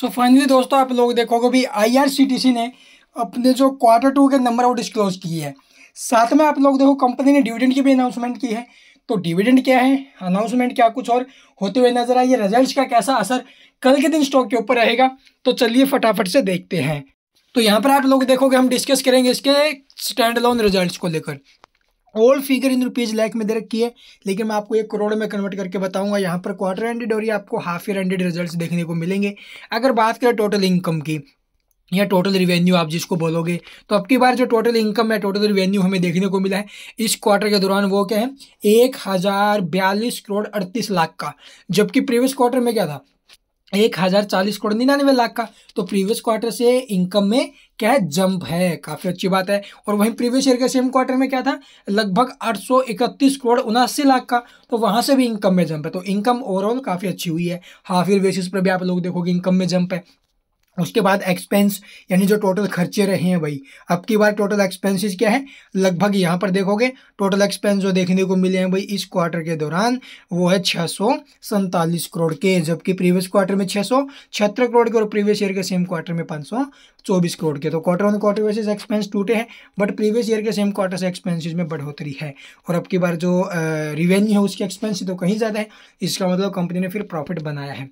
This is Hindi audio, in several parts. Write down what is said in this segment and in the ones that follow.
सो so फाइनली दोस्तों आप लोग देखोगे भी आईआरसीटीसी ने अपने जो क्वार्टर टू के नंबर वो डिस्क्लोज किए हैं साथ में आप लोग देखो कंपनी ने डिविडेंड की भी अनाउंसमेंट की है तो डिविडेंड क्या है अनाउंसमेंट क्या कुछ और होते हुए नजर आए रिजल्ट का कैसा असर कल के दिन स्टॉक के ऊपर रहेगा तो चलिए फटाफट से देखते हैं तो यहाँ पर आप लोग देखोगे हम डिस्कस करेंगे इसके स्टैंड लोन रिजल्ट को लेकर old figure in rupees lakh में दे रखी है लेकिन मैं आपको एक करोड़ में कन्वर्ट करके बताऊंगा यहाँ पर क्वार्टर एंडेड और ये आपको हाफ ईयर एंडेड रिजल्ट्स देखने को मिलेंगे अगर बात करें टोटल इनकम की या टोटल रिवेन्यू आप जिसको बोलोगे तो अब की बार जो टोटल इनकम है टोटल रिवेन्यू हमें देखने को मिला है इस क्वार्टर के दौरान वो क्या है एक हज़ार बयालीस करोड़ अड़तीस लाख का जबकि प्रीवियस क्वार्टर में क्या था एक हजार चालीस करोड़ निन्यानवे लाख का तो प्रीवियस क्वार्टर से इनकम में क्या है जंप है काफ़ी अच्छी बात है और वहीं प्रीवियस ईयर के सेम क्वार्टर में क्या था लगभग आठ सौ इकतीस करोड़ उनासी लाख का तो वहां से भी इनकम में जंप है तो इनकम ओवरऑल काफ़ी अच्छी हुई है हाफ ईयर बेसिस पर भी आप लोग देखोगे इनकम में जंप है उसके बाद एक्सपेंस यानी जो टोटल खर्चे रहे हैं भाई अब की बार टोटल एक्सपेंसेस क्या है लगभग यहाँ पर देखोगे टोटल एक्सपेंस जो देखने को मिले हैं भाई इस क्वार्टर के दौरान वो है छः करोड़ के जबकि प्रीवियस क्वार्टर में छः करोड़ के और प्रीवियस ईयर के सेम क्वार्टर में पाँच चौबीस करोड़ के तो क्वार्टर ऑन क्वार्टर वैसे एक्सपेंस टूटे हैं बट प्रीवियस ईयर के सेम क्वार्टर से एक्सपेंसिस में बढ़ोतरी है और अब की बार जो रिवेन्यू है उसकी एक्सपेंसिस तो कहीं ज़्यादा है इसका मतलब कंपनी ने फिर प्रॉफिट बनाया है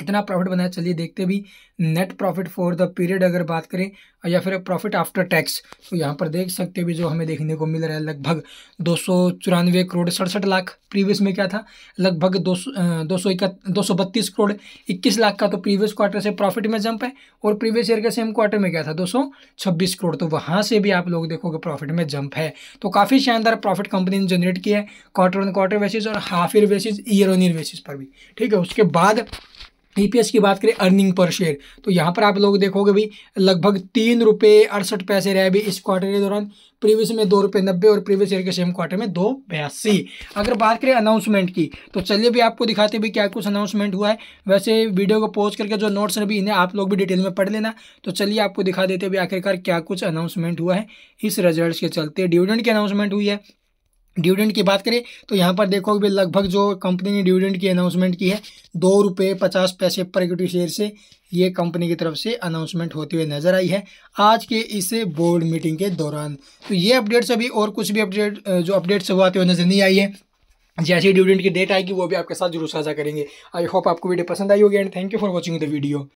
कितना प्रॉफिट बनाया चलिए देखते भी net profit for the period अगर बात करें या फिर प्रॉफिट आफ्टर टैक्स तो यहाँ पर देख सकते भी जो हमें देखने को मिल रहा है लगभग दो करोड़ सड़सठ लाख प्रीवियस में क्या था लगभग दो सौ करोड़ इक्कीस लाख का तो प्रीवियस क्वार्टर से प्रॉफिट में जंप है और प्रीवियस ईयर के सेम क्वार्टर में क्या था दो करोड़ तो वहाँ से भी आप लोग देखोगे प्रॉफिट में जंप है तो काफ़ी शानदार प्रॉफिट कंपनी ने जनरेट किया है क्वार्टर ऑन क्वार्टर बेसिस और half year basis year on year basis पर भी ठीक है उसके बाद ईपीएस e की बात करें अर्निंग पर शेयर तो यहाँ पर आप लोग देखोगे भाई लगभग तीन रुपये अड़सठ पैसे रहे अभी इस क्वार्टर के दौरान प्रीवियस में दो रुपये नब्बे और प्रीवियस ईयर के सेम क्वार्टर में दो बयासी अगर बात करें अनाउंसमेंट की तो चलिए भी आपको दिखाते भी क्या कुछ अनाउंसमेंट हुआ है वैसे वीडियो को पोस्ट करके जो नोट्स हैं भी इन्हें आप लोग भी डिटेल में पढ़ लेना तो चलिए आपको दिखा देते भी आखिरकार क्या कुछ अनाउंसमेंट हुआ है इस रिजल्ट के चलते डिविडेंड की अनाउंसमेंट हुई है डिविडेंड की बात करें तो यहाँ पर देखोगे लगभग जो कंपनी ने डिविडेंड की अनाउंसमेंट की है दो रुपये पचास पैसे पर इक्विटी शेयर से ये कंपनी की तरफ से अनाउंसमेंट होती हुई नजर आई है आज के इस बोर्ड मीटिंग के दौरान तो ये अपडेट्स अभी और कुछ भी अपडेट जो अपडेट्स हुआ थे नजर नहीं आई है जैसे ही डिविडेंट की डेट आएगी वो भी आपके साथ जरूर साझा करेंगे आई होप आपको वीडियो पसंद आई होगी and thank you for watching the video